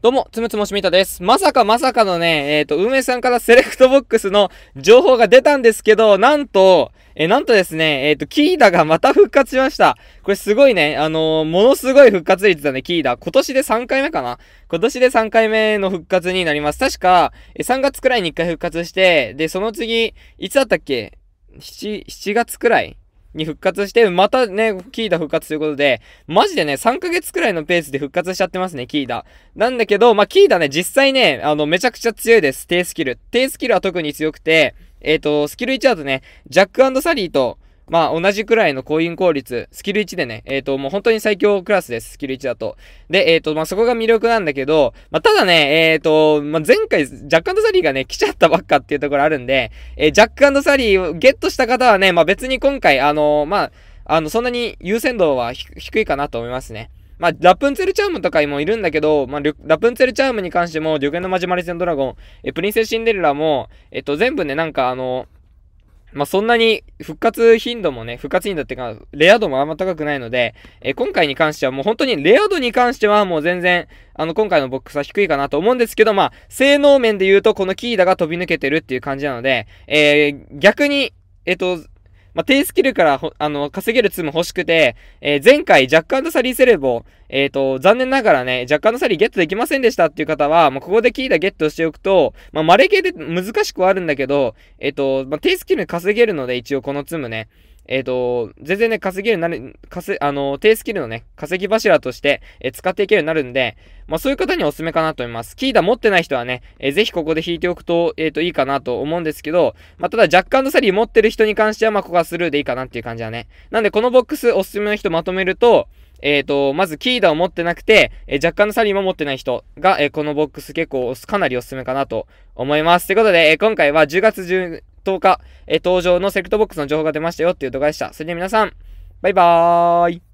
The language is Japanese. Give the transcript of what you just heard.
どうも、つむつむしみたです。まさかまさかのね、えっ、ー、と、運営さんからセレクトボックスの情報が出たんですけど、なんと、えー、なんとですね、えっ、ー、と、キーダがまた復活しました。これすごいね、あのものすごい復活率だね、キーダ。今年で3回目かな今年で3回目の復活になります。確か、え3月くらいに1回復活して、で、その次、いつだったっけ ?7、7月くらいに復活して、またね、キーダ復活ということで、マジでね、3ヶ月くらいのペースで復活しちゃってますね、キーダ。なんだけど、まあ、キーダね、実際ね、あの、めちゃくちゃ強いです、低スキル。低スキルは特に強くて、えっ、ー、と、スキル1だとね、ジャックサリーと、まあ、同じくらいのコイン効率、スキル1でね、えっ、ー、と、もう本当に最強クラスです、スキル1だと。で、えっ、ー、と、まあ、そこが魅力なんだけど、まあ、ただね、えっ、ー、と、まあ、前回、ジャックサリーがね、来ちゃったばっかっていうところあるんで、えジャックサリーをゲットした方はね、まあ、別に今回、あのまあ、あの、そんなに優先度は低いかなと思いますね。まあ、ラプンツェルチャームとかもいるんだけど、まあ、ラプンツェルチャームに関しても、旅券のマジマリゼンドラゴン、え、プリンセスシンデレラも、えっと、全部ね、なんかあの、まあ、そんなに復活頻度もね、復活頻度ってか、レア度もあんま高くないので、えー、今回に関してはもう本当にレア度に関してはもう全然、あの、今回のボックスは低いかなと思うんですけど、まあ、性能面で言うとこのキーダが飛び抜けてるっていう感じなので、えー、逆に、えっ、と、まあ、低スキルからあの、稼げるツーも欲しくて、えー、前回若干のサリーセレブを、えっ、ー、と、残念ながらね、若干のサリーゲットできませんでしたっていう方は、まあ、ここで聞いたゲットしておくと、まあ、系で難しくはあるんだけど、えっ、ー、と、まあ、低スキル稼げるので、一応このツームね、えっ、ー、と、全然ね、稼げるなる、稼、あの、低スキルのね、稼ぎ柱として、えー、使っていけるようになるんで、まあそういう方におすすめかなと思います。キーダ持ってない人はね、えー、ぜひここで引いておくと、えっ、ー、と、いいかなと思うんですけど、まあただ若干のサリー持ってる人に関しては、まあここはスルーでいいかなっていう感じだね。なんでこのボックスおすすめの人まとめると、えっ、ー、と、まずキーダを持ってなくて、えー、若干のサリーも持ってない人が、えー、このボックス結構かなりおすすめかなと思います。ということで、え今回は10月10、10日、え登場のセクトボックスの情報が出ましたよっていう動画でした。それでは皆さん、バイバーイ